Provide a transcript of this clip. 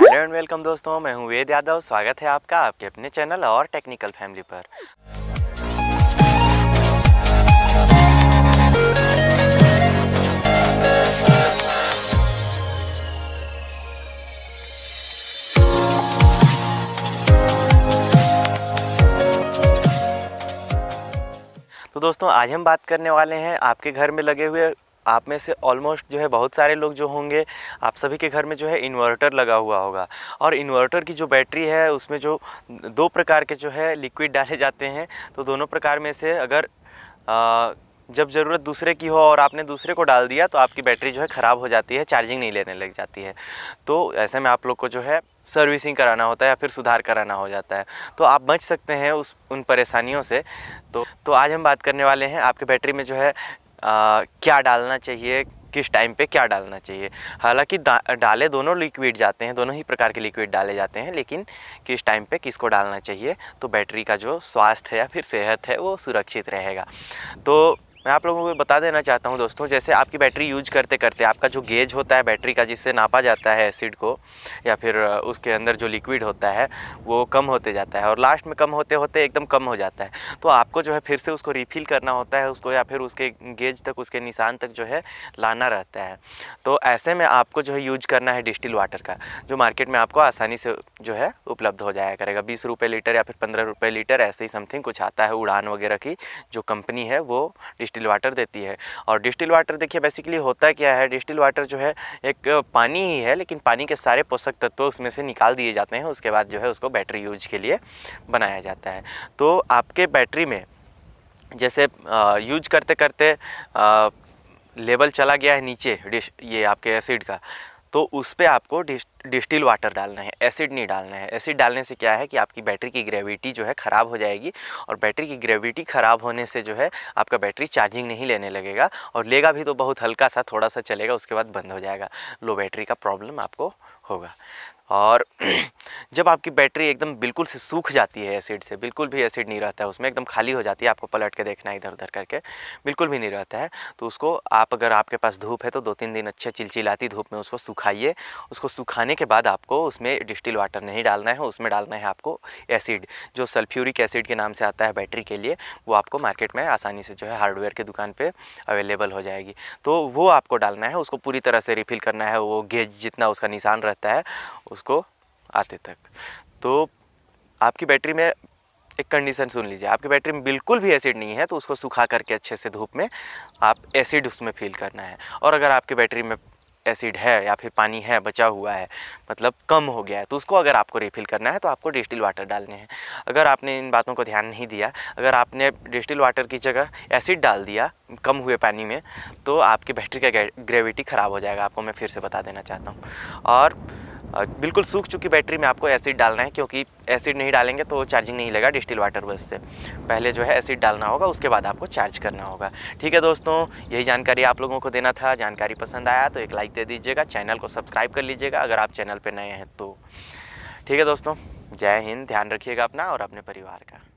hello and welcome दोस्तों मैं हूं वेद यादव स्वागत है आपका आपके अपने चैनल और टेक्निकल फैमिली पर तो दोस्तों आज हम बात करने वाले हैं आपके घर में लगे हुए आप में से ऑलमोस्ट जो है बहुत सारे लोग जो होंगे आप सभी के घर में जो है इन्वर्टर लगा हुआ होगा और इन्वर्टर की जो बैटरी है उसमें जो दो प्रकार के जो है लिक्विड डाले जाते हैं तो दोनों प्रकार में से अगर आ, जब ज़रूरत दूसरे की हो और आपने दूसरे को डाल दिया तो आपकी बैटरी जो है ख़राब हो जाती है चार्जिंग नहीं लेने लग जाती है तो ऐसे में आप लोग को जो है सर्विसिंग कराना होता है या फिर सुधार कराना हो जाता है तो आप बच सकते हैं उस उन परेशानियों से तो तो आज हम बात करने वाले हैं आपके बैटरी में जो है आ, क्या डालना चाहिए किस टाइम पे क्या डालना चाहिए हालांकि डाले दोनों लिक्विड जाते हैं दोनों ही प्रकार के लिक्विड डाले जाते हैं लेकिन किस टाइम पे किसको डालना चाहिए तो बैटरी का जो स्वास्थ्य है या फिर सेहत है वो सुरक्षित रहेगा तो मैं आप लोगों को बता देना चाहता हूँ दोस्तों जैसे आपकी बैटरी यूज करते करते आपका जो गेज होता है बैटरी का जिससे नापा जाता है एसिड को या फिर उसके अंदर जो लिक्विड होता है वो कम होते जाता है और लास्ट में कम होते होते एकदम कम हो जाता है तो आपको जो है फिर से उसको रिफ़िल करना होता है उसको या फिर उसके गेज तक उसके निशान तक जो है लाना रहता है तो ऐसे में आपको जो है यूज करना है डिस्टिल वाटर का जो मार्केट में आपको आसानी से जो है उपलब्ध हो जाया करेगा बीस रुपये लीटर या फिर पंद्रह रुपये लीटर ऐसे ही समथिंग कुछ आता है उड़ान वगैरह की जो कंपनी है वो डिस्टिल वाटर देती है और डिस्टिल वाटर देखिए बेसिकली होता क्या है डिस्टिल वाटर जो है एक पानी ही है लेकिन पानी के सारे पोषक तत्व उसमें से निकाल दिए जाते हैं उसके बाद जो है उसको बैटरी यूज के लिए बनाया जाता है तो आपके बैटरी में जैसे यूज करते करते लेवल चला गया है नीचे डिश ये आपके एसिड का तो उस पर आपको डिस्टिल वाटर डालना है एसिड नहीं डालना है एसिड डालने से क्या है कि आपकी बैटरी की ग्रेविटी जो है ख़राब हो जाएगी और बैटरी की ग्रेविटी ख़राब होने से जो है आपका बैटरी चार्जिंग नहीं लेने लगेगा और लेगा भी तो बहुत हल्का सा थोड़ा सा चलेगा उसके बाद बंद हो जाएगा लो बैटरी का प्रॉब्लम आपको होगा और जब आपकी बैटरी एकदम बिल्कुल से सूख जाती है एसिड से बिल्कुल भी एसिड नहीं रहता है उसमें एकदम खाली हो जाती है आपको पलट के देखना इधर उधर करके बिल्कुल भी नहीं रहता है तो उसको आप अगर आपके पास धूप है तो दो तीन दिन अच्छे चिलचिलाती धूप में उसको सुखाइए उसको सुखाने के बाद आपको उसमें डिस्टिल वाटर नहीं डालना है उसमें डालना है आपको एसिड जो सल्फ्यूरिक एसिड के नाम से आता है बैटरी के लिए वो आपको मार्केट में आसानी से जो है हार्डवेयर की दुकान पर अवेलेबल हो जाएगी तो वो आपको डालना है उसको पूरी तरह से रिफ़िल करना है वो गेज जितना उसका निशान रहता है उसको आते तक तो आपकी बैटरी में एक कंडीशन सुन लीजिए आपकी बैटरी में बिल्कुल भी एसिड नहीं है तो उसको सुखा करके अच्छे से धूप में आप एसिड उसमें फील करना है और अगर आपकी बैटरी में एसिड है या फिर पानी है बचा हुआ है मतलब कम हो गया है तो उसको अगर आपको रिफ़िल करना है तो आपको डिस्टिल वाटर डालने हैं अगर आपने इन बातों को ध्यान नहीं दिया अगर आपने डिस्टिल वाटर की जगह एसिड डाल दिया कम हुए पानी में तो आपकी बैटरी का ग्रेविटी ख़राब हो जाएगा आपको मैं फिर से बता देना चाहता हूँ और बिल्कुल सूख चुकी बैटरी में आपको एसिड डालना है क्योंकि एसिड नहीं डालेंगे तो चार्जिंग नहीं लगा डिस्टिल वाटर बस से पहले जो है एसिड डालना होगा उसके बाद आपको चार्ज करना होगा ठीक है दोस्तों यही जानकारी आप लोगों को देना था जानकारी पसंद आया तो एक लाइक दे दीजिएगा चैनल को सब्सक्राइब कर लीजिएगा अगर आप चैनल पर नए हैं तो ठीक है दोस्तों जय हिंद ध्यान रखिएगा अपना और अपने परिवार का